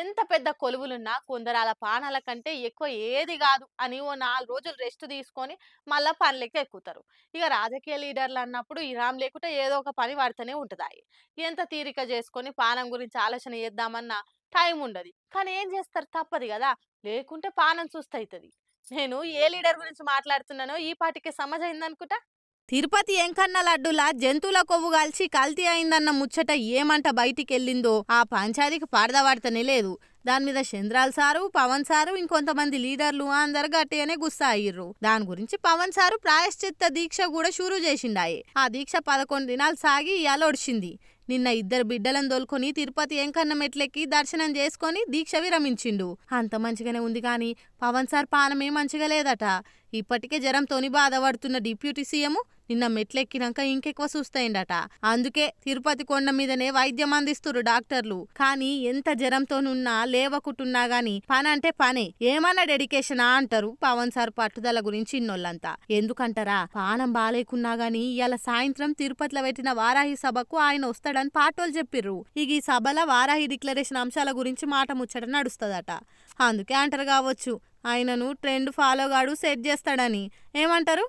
ఎంత పెద్ద కొలువులున్నా కొందరాల పానాల కంటే ఎక్కువ ఏది కాదు అని ఓ నాలుగు రోజులు రెస్ట్ తీసుకొని మళ్ళీ పనులకి ఎక్కుతారు ఇక రాజకీయ లీడర్లు అన్నప్పుడు ఇరాం లేకుండా ఏదో ఒక పని వాడితేనే ఉంటుంది ఎంత తీరిక చేసుకొని పానం గురించి ఆలోచన చేద్దామన్నా టైం ఉండదు కానీ ఏం చేస్తారు తప్పదు కదా లేకుంటే పానం చూస్తే అవుతుంది నేను ఏ లీడర్ గురించి మాట్లాడుతున్నానో ఈ పాటికి సమజ్ అయిందనుకుంటా తిరుపతి ఎంకన్న లడ్డులా జంతువుల కొవ్వు కాల్చి కల్తీ అయిందన్న ముచ్చట ఏమంట బయటికెళ్ళిందో ఆ పంచాయతీకి పాడదవాడతనే లేదు దాని మీద చంద్రాల్ సారు పవన్ సారు ఇంకొంతమంది లీడర్లు అందరు గట్టిగానే గుస్సా అయ్యిర్రు దాని గురించి పవన్ సారు ప్రాయశ్చిత్త దీక్ష కూడా షురూ చేసిండాయి ఆ దీక్ష పదకొండు దినాలు సాగి ఇవాళ నిన్న ఇద్దరు బిడ్డలను దోలుకొని తిరుపతి ఎంకన్న మెట్లెక్కి దర్శనం చేసుకొని దీక్ష విరమించిండు అంత మంచిగానే ఉంది కానీ పవన్ సార్ పానమే మంచిగా లేదట ఇప్పటికే జ్వరంతోని బాధపడుతున్న డిప్యూటీ సీఎం నిన్న మెట్లెక్కినాక ఇంకెక్కువ చూస్తాయిండట అందుకే తిరుపతి కొండ మీదనే వైద్యం అందిస్తురు డాక్టర్లు కానీ ఎంత జ్వరంతోనున్నా లేవకుంటున్నా గాని పని అంటే పనే ఏమన్నా డెడికేషనా అంటారు పవన్ సార్ పట్టుదల గురించి ఇన్నోళ్ళంతా ఎందుకంటారా పానం బాలేకున్నా గాని ఇవాళ సాయంత్రం తిరుపతిలో పెట్టిన వారాహి సభకు ఆయన వస్తాడని పాటోలు చెప్పిర్రు ఇక ఈ సభల వారాహి డిక్లరేషన్ అంశాల గురించి మాట ముచ్చట నడుస్తుందట అందుకే అంటారు కావచ్చు ఆయనను ట్రెండ్ ఫాలో గాడు సెట్ చేస్తాడని ఏమంటారు